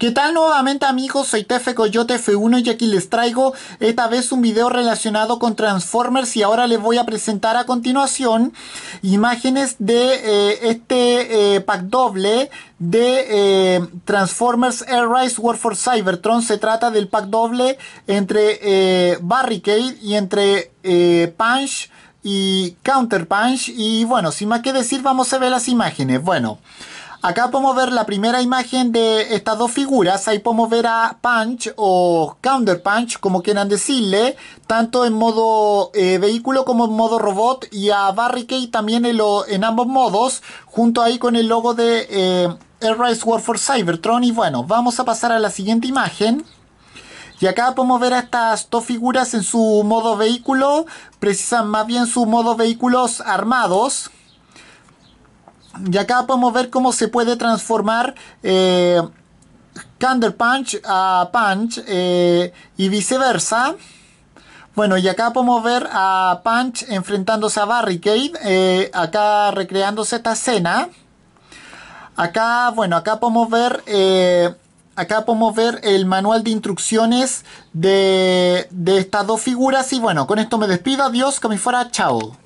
¿Qué tal nuevamente amigos? Soy Tefe Coyote F1 y aquí les traigo esta vez un video relacionado con Transformers y ahora les voy a presentar a continuación imágenes de eh, este eh, pack doble de eh, Transformers Air Rise War for Cybertron. Se trata del pack doble entre Barricade y entre Punch y Counter Punch y bueno, sin más que decir vamos a ver las imágenes. Bueno. Acá podemos ver la primera imagen de estas dos figuras. Ahí podemos ver a Punch o Counter Punch, como quieran decirle, tanto en modo eh, vehículo como en modo robot y a Barricade también en, en ambos modos, junto ahí con el logo de eh, Rise War for Cybertron. Y bueno, vamos a pasar a la siguiente imagen. Y acá podemos ver a estas dos figuras en su modo vehículo, precisan más bien su modo vehículos armados. Y acá podemos ver cómo se puede transformar eh, Punch a Punch eh, y viceversa. Bueno, y acá podemos ver a Punch enfrentándose a Barricade, eh, acá recreándose esta escena. Acá, bueno, acá podemos ver, eh, acá podemos ver el manual de instrucciones de, de estas dos figuras. Y bueno, con esto me despido, adiós, como me fuera, chao.